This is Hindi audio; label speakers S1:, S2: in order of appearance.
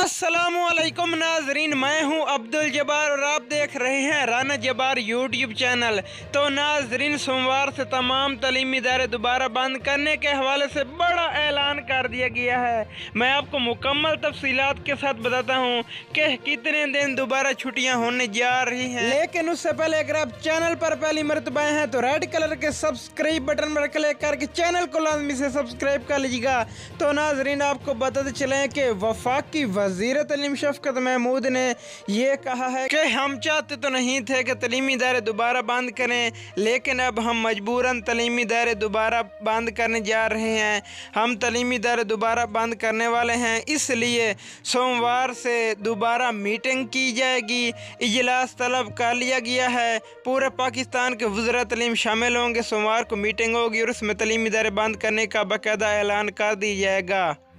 S1: असलम नाजरीन मैं हूं अब्दुल जबार और आप देख रहे हैं राना जबार यूट्यूब चैनल तो नाजरीन सोमवार से तमाम तलीमी इदारे दोबारा बंद करने के हवाले से बड़ा ऐलान कर दिया गया है मैं आपको मुकम्मल तफसी के साथ बताता हूं कि कितने दिन दोबारा छुट्टियां होने जा रही हैं लेकिन उससे पहले अगर आप चैनल पर पहली मरतबाए हैं तो रेड कलर के सब्सक्राइब बटन पर क्लिक करके चैनल को लाजमी से सब्सक्राइब कर लीजिएगा तो नाजरीन आपको बताते चले कि वफाक की जीरत तलीम शफकत महमूद ने यह कहा है कि हम चाहते तो नहीं थे कि तलीमी दायरे दोबारा बंद करें लेकिन अब हम मजबूरन तलीमी इदारे दोबारा बंद करने जा रहे हैं हम तलीमी दायरे दोबारा बंद करने वाले हैं इसलिए सोमवार से दोबारा मीटिंग की जाएगी इजलास तलब कर लिया गया है पूरे पाकिस्तान के वजरा तलीम शामिल होंगे सोमवार को मीटिंग होगी और उसमें तलीमी दायरे बंद करने का बाकायदा ऐलान कर दिया जाएगा